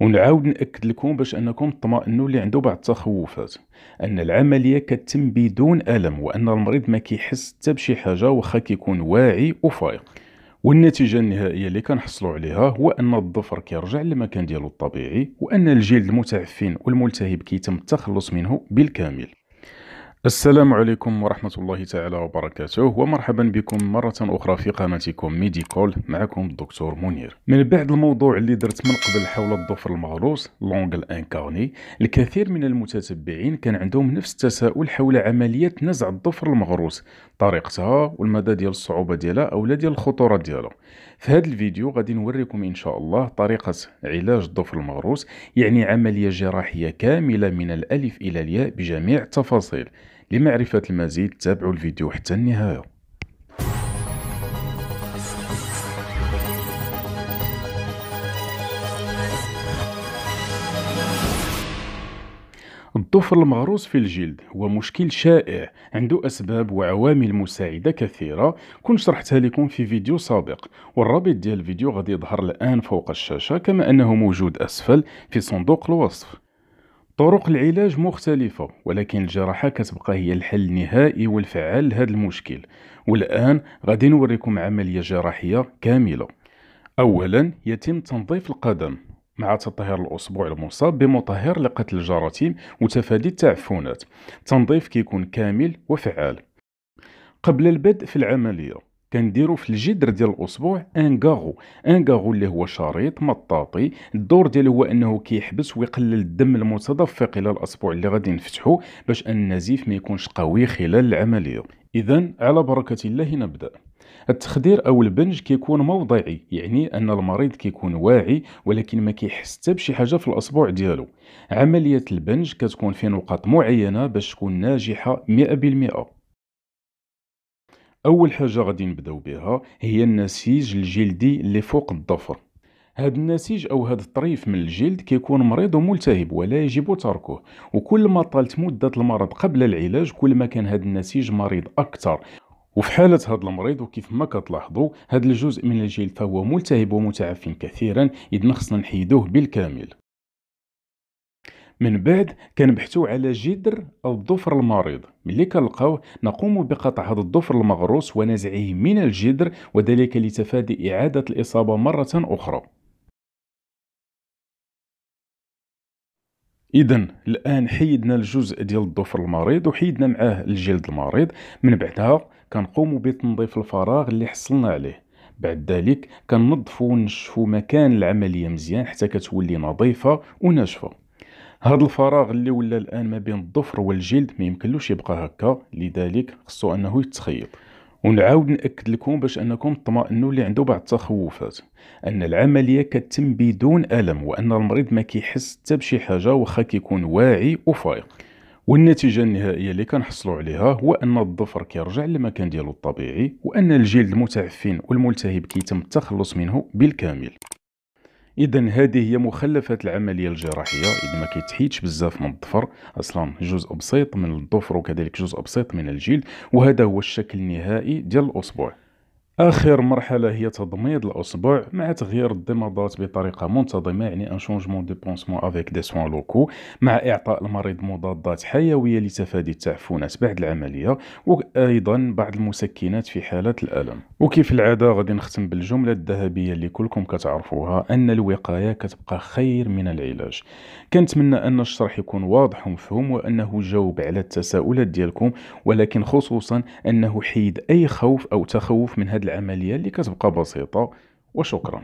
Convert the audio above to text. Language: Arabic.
ونعاود ناكد لكم باش انكم تطمئنوا اللي عنده بعض التخوفات ان العمليه كتتم بدون الم وان المريض ما كيحس حتى بشي حاجه واخا كيكون واعي وفايق والنتيجه النهائيه اللي كنحصلوا عليها هو ان الظفر كيرجع للمكان ديالو الطبيعي وان الجلد المتعفن والملتهب كيتم التخلص منه بالكامل السلام عليكم ورحمة الله تعالى وبركاته ومرحبا بكم مرة أخرى في قناتكم ميديكول معكم الدكتور منير من بعد الموضوع اللي درت من قبل حول الضفر المغروس لونغ الانكارني الكثير من المتتبعين كان عندهم نفس التساؤل حول عملية نزع الضفر المغروس طريقتها والمدى ديال الصعوبة ديالها أو لا ديال الخطورة ديالها في هذا الفيديو غادي نوريكم إن شاء الله طريقة علاج الضفر المغروس يعني عملية جراحية كاملة من الألف إلى الياء بجميع التفاصيل لمعرفة المزيد تابعوا الفيديو حتى النهاية الضفر المغروس في الجلد هو مشكل شائع عنده أسباب وعوامل مساعدة كثيرة كنت شرحتها لكم في فيديو سابق والرابط ديال الفيديو غادي يظهر الآن فوق الشاشة كما أنه موجود أسفل في صندوق الوصف طرق العلاج مختلفة ولكن الجراحة كتبقى هي الحل النهائي والفعال لهذا المشكل والآن غادي نوريكم عملية جراحية كاملة أولا يتم تنظيف القدم مع تطهير الأصبع المصاب بمطهر لقتل الجراثيم وتفادي التعفنات تنظيف كيكون كامل وفعال قبل البدء في العملية كنديروا في الجدر ديال الاصبع ان انغاغو اللي هو شريط مطاطي الدور ديالو هو انه كيحبس ويقلل الدم المتدفق الى الاصبع اللي غادي نفتحو باش ان النزيف ما يكونش قوي خلال العمليه اذا على بركه الله نبدا التخدير او البنج كيكون موضعي يعني ان المريض كيكون واعي ولكن ما كيحس حتى بشي حاجه في الاصبع ديالو عمليه البنج كتكون في نقاط معينه باش تكون ناجحه 100% اول حاجه غادي نبداو بها هي النسيج الجلدي اللي فوق الظفر هذا النسيج او هذا الطريف من الجلد كيكون مريض وملتهب ولا يجب تركه وكل ما طالت مده المرض قبل العلاج كل ما كان هذا النسيج مريض اكثر وفي حالة هذا المريض وكيف ما كتلاحظوا هذا الجزء من الجلد فهو ملتهب ومتعفن كثيرا إذ خصنا نحيدوه بالكامل من بعد كنبحثو على جدر الظفر المريض ملي كنلقاو نقوم بقطع هذا الظفر المغروس ونزعه من الجدر وذلك لتفادي إعادة الإصابة مرة أخرى اذا الان حيدنا الجزء ديال الظفر المريض وحيدنا معاه الجلد المريض من بعدها كنقوم بتنظيف الفراغ اللي حصلنا عليه بعد ذلك كننظفوا ونشفوا مكان العمليه مزيان حتى كتولي نظيفه وناشفه هذا الفراغ اللي ولا الان ما بين الظفر والجلد ما يمكنلوش يبقى هكا لذلك خصو انه يتخيط ونعاود ناكد لكم باش انكم تطمئنوا اللي عنده بعض التخوفات ان العمليه كتم بدون الم وان المريض ما كيحس حتى بشي حاجه واخا كيكون واعي وفايق والنتيجة النهائية اللي كنحصلوا عليها هو أن الظفر كيرجع للمكان ديالو الطبيعي وأن الجلد المتعفن والملتهب كيتم التخلص منه بالكامل اذا هذه هي مخلفات العمليه الجراحيه اذا ما كيتحيدش بزاف من الظفر اصلا جزء بسيط من الظفر وكذلك جزء بسيط من الجلد وهذا هو الشكل النهائي ديال الاصبع اخر مرحله هي تضميد الاصبع مع تغيير الضمادات بطريقه منتظمه يعني ان شونجمون دو بونسمون افيك دي سوان لوكو مع اعطاء المريض مضادات حيويه لتفادي التعفنات بعد العمليه وايضا بعض المسكنات في حاله الالم وكيف العاده غادي نختم بالجمله الذهبيه اللي كلكم كتعرفوها ان الوقايه كتبقى خير من العلاج كنتمنى ان الشرح يكون واضح ومفهوم وانه جاوب على التساؤلات ديالكم ولكن خصوصا انه حيد اي خوف او تخوف من هذا العملية اللي كتبقى بسيطة وشكرا